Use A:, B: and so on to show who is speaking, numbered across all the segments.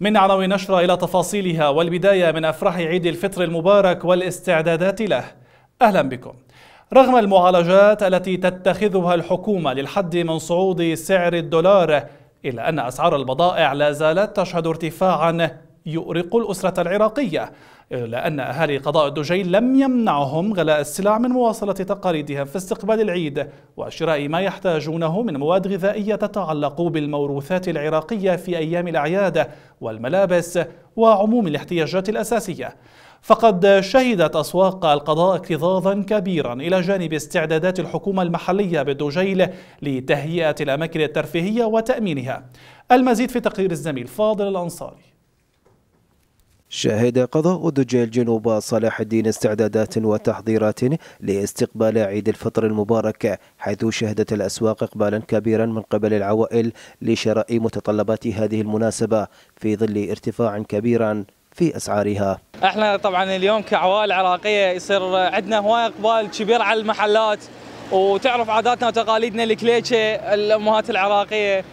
A: من عناوين نشرة إلى تفاصيلها والبداية من أفراح عيد الفطر المبارك والاستعدادات له أهلا بكم رغم المعالجات التي تتخذها الحكومة للحد من صعود سعر الدولار إلا أن أسعار البضائع لا زالت تشهد ارتفاعا يؤرق الأسرة العراقية إلا أن أهالي قضاء الدجيل لم يمنعهم غلاء السلع من مواصلة تقاليدهم في استقبال العيد وشراء ما يحتاجونه من مواد غذائية تتعلق بالموروثات العراقية في أيام الأعياد والملابس وعموم الاحتياجات الأساسية فقد شهدت أسواق القضاء اكتظاظا كبيرا إلى جانب استعدادات الحكومة المحلية بالدجيل لتهيئة الأماكن الترفيهية وتأمينها المزيد في تقرير الزميل فاضل الأنصاري
B: شهد قضاء دجال جنوب صلاح الدين استعدادات وتحضيرات لاستقبال عيد الفطر المبارك حيث شهدت الأسواق إقبالا كبيرا من قبل العوائل لشراء متطلبات هذه المناسبة في ظل ارتفاع كبيرا في أسعارها
C: احنا طبعا اليوم كعوائل عراقية يصير عندنا هواي إقبال كبير على المحلات وتعرف عاداتنا وتقاليدنا الكليتشة الأمهات العراقية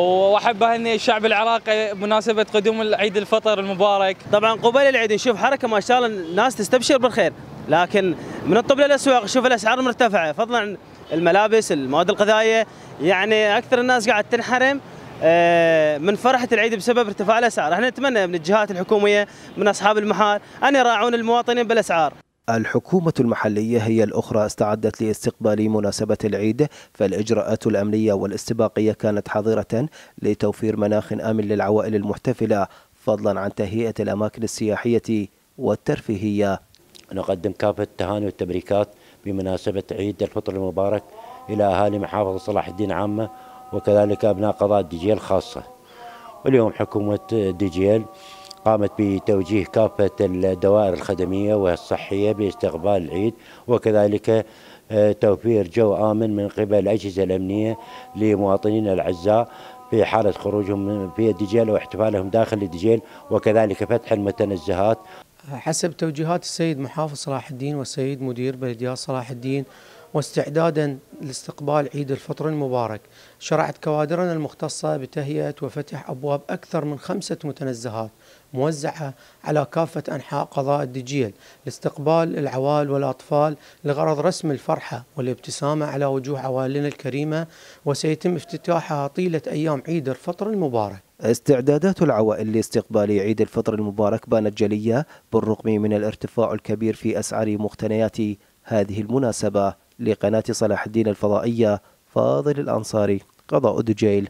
C: واحب اهني الشعب العراقي بمناسبه قدوم عيد الفطر المبارك. طبعا قبل العيد نشوف حركه ما شاء الله الناس تستبشر بالخير،
D: لكن من الطب للاسواق نشوف الاسعار مرتفعه فضلا عن الملابس، المواد الغذائيه، يعني اكثر الناس قاعد تنحرم آه، من فرحة العيد بسبب ارتفاع الأسعار احنا نتمنى من الجهات الحكومية من أصحاب المحال أن يراعون المواطنين بالأسعار
B: الحكومة المحلية هي الأخرى استعدت لاستقبال مناسبة العيد فالإجراءات الأمنية والاستباقية كانت حاضرة لتوفير مناخ آمن للعوائل المحتفلة فضلا عن تهيئة الأماكن السياحية والترفيهية
E: نقدم كافة التهاني والتبريكات بمناسبة عيد الفطر المبارك إلى أهالي محافظة صلاح الدين عامة وكذلك أبناء قضاء دجيل خاصة واليوم حكومة دجيل قامت بتوجيه كافة الدوائر الخدمية والصحية باستقبال العيد وكذلك آه، توفير جو آمن من قبل الأجهزة الأمنية لمواطنين الأعزاء في حالة خروجهم في الدجيل واحتفالهم داخل الدجيل وكذلك فتح المتنزهات
F: حسب توجيهات السيد محافظ صلاح الدين والسيد مدير بلدية صلاح الدين واستعدادا لاستقبال عيد الفطر المبارك شرعت كوادرنا المختصة بتهيئة وفتح أبواب أكثر من خمسة متنزهات موزعة على كافة أنحاء قضاء الدجيل لاستقبال العوال والأطفال لغرض رسم الفرحة والابتسامة على وجوه عوالنا الكريمة وسيتم افتتاحها طيلة أيام عيد الفطر المبارك
B: استعدادات العوائل لاستقبال عيد الفطر المبارك بانت جلية بالرغم من الارتفاع الكبير في أسعار مقتنيات هذه المناسبة لقناة صلاح الدين الفضائية فاضل الأنصاري قضاء دجيل